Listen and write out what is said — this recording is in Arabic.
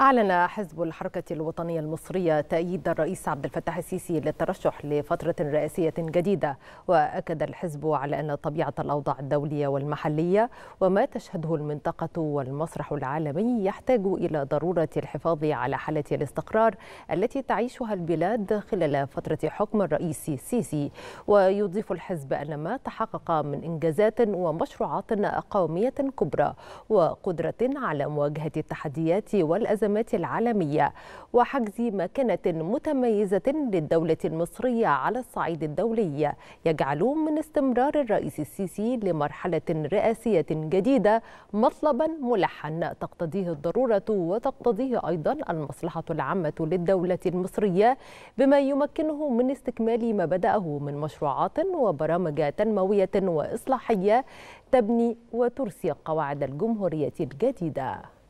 أعلن حزب الحركة الوطنية المصرية تأييد الرئيس عبد الفتاح السيسي للترشح لفترة رئاسية جديدة وأكد الحزب على أن طبيعة الأوضاع الدولية والمحلية وما تشهده المنطقة والمسرح العالمي يحتاج إلى ضرورة الحفاظ على حالة الاستقرار التي تعيشها البلاد خلال فترة حكم الرئيس السيسي ويضيف الحزب أن ما تحقق من إنجازات ومشروعات قومية كبرى وقدرة على مواجهة التحديات والأزمات الأزمات العالمية وحجز مكانة متميزة للدولة المصرية على الصعيد الدولي يجعل من استمرار الرئيس السيسي لمرحلة رئاسية جديدة مطلبا ملحا تقتضيه الضرورة وتقتضيه أيضا المصلحة العامة للدولة المصرية بما يمكنه من استكمال ما بدأه من مشروعات وبرامج تنموية وإصلاحية تبني وترسي قواعد الجمهورية الجديدة